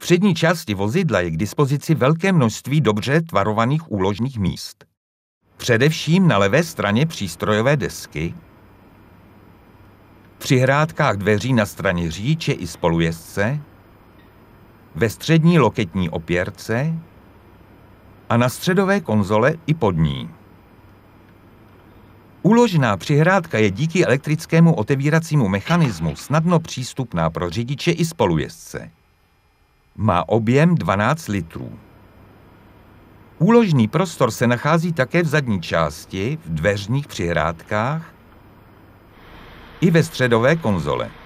V přední části vozidla je k dispozici velké množství dobře tvarovaných úložných míst. Především na levé straně přístrojové desky, při hrádkách dveří na straně říče i spolujezdce, ve střední loketní opěrce a na středové konzole i pod ní. Úložná přihrádka je díky elektrickému otevíracímu mechanismu snadno přístupná pro řidiče i spolujezdce. Má objem 12 litrů. Úložný prostor se nachází také v zadní části, v dveřních přihrádkách i ve středové konzole.